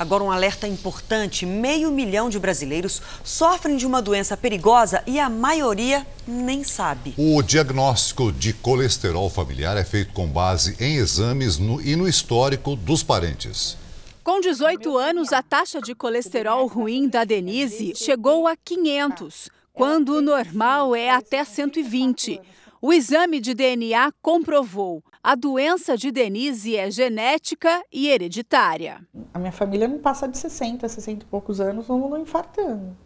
Agora, um alerta importante: meio milhão de brasileiros sofrem de uma doença perigosa e a maioria nem sabe. O diagnóstico de colesterol familiar é feito com base em exames no, e no histórico dos parentes. Com 18 anos, a taxa de colesterol ruim da Denise chegou a 500, quando o normal é até 120. O exame de DNA comprovou. A doença de Denise é genética e hereditária. A minha família não passa de 60, 60 e poucos anos, não vão infartando.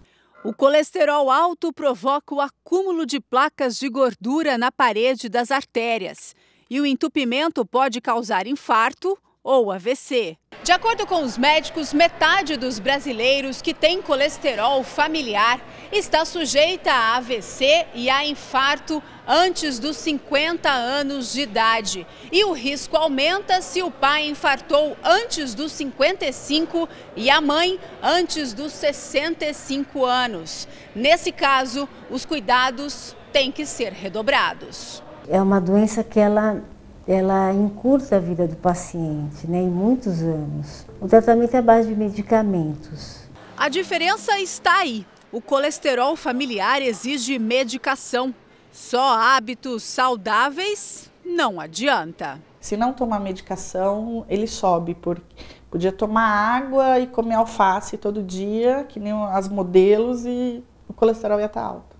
O colesterol alto provoca o acúmulo de placas de gordura na parede das artérias. E o entupimento pode causar infarto ou AVC. De acordo com os médicos, metade dos brasileiros que tem colesterol familiar está sujeita a AVC e a infarto antes dos 50 anos de idade. E o risco aumenta se o pai infartou antes dos 55 e a mãe antes dos 65 anos. Nesse caso, os cuidados têm que ser redobrados. É uma doença que ela ela encurta a vida do paciente né, em muitos anos. O tratamento é base de medicamentos. A diferença está aí o colesterol familiar exige medicação. Só hábitos saudáveis não adianta. Se não tomar medicação, ele sobe. Porque podia tomar água e comer alface todo dia, que nem as modelos, e o colesterol ia estar tá alto.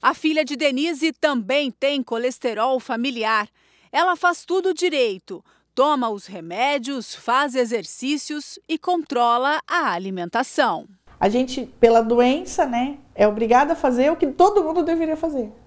A filha de Denise também tem colesterol familiar. Ela faz tudo direito, toma os remédios, faz exercícios e controla a alimentação a gente, pela doença, né, é obrigada a fazer o que todo mundo deveria fazer.